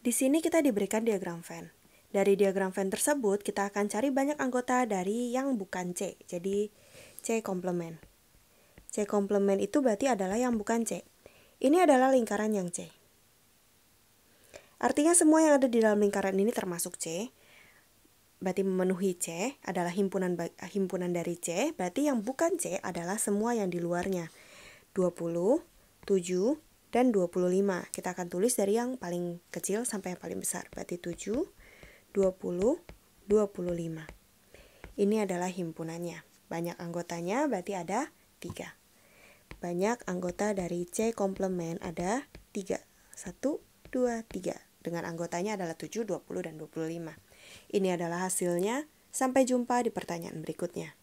Di sini kita diberikan diagram Venn. Dari diagram Venn tersebut, kita akan cari banyak anggota dari yang bukan C. Jadi, C komplement. C komplement itu berarti adalah yang bukan C. Ini adalah lingkaran yang C. Artinya semua yang ada di dalam lingkaran ini termasuk C. Berarti memenuhi C adalah himpunan himpunan dari C, berarti yang bukan C adalah semua yang di luarnya. 20, 7, dan 25. Kita akan tulis dari yang paling kecil sampai yang paling besar. Berarti 7, 20, 25. Ini adalah himpunannya. Banyak anggotanya berarti ada 3. Banyak anggota dari C komplement ada 3. 1, 2, 3. Dengan anggotanya adalah 7, 20, dan 25. Ini adalah hasilnya. Sampai jumpa di pertanyaan berikutnya.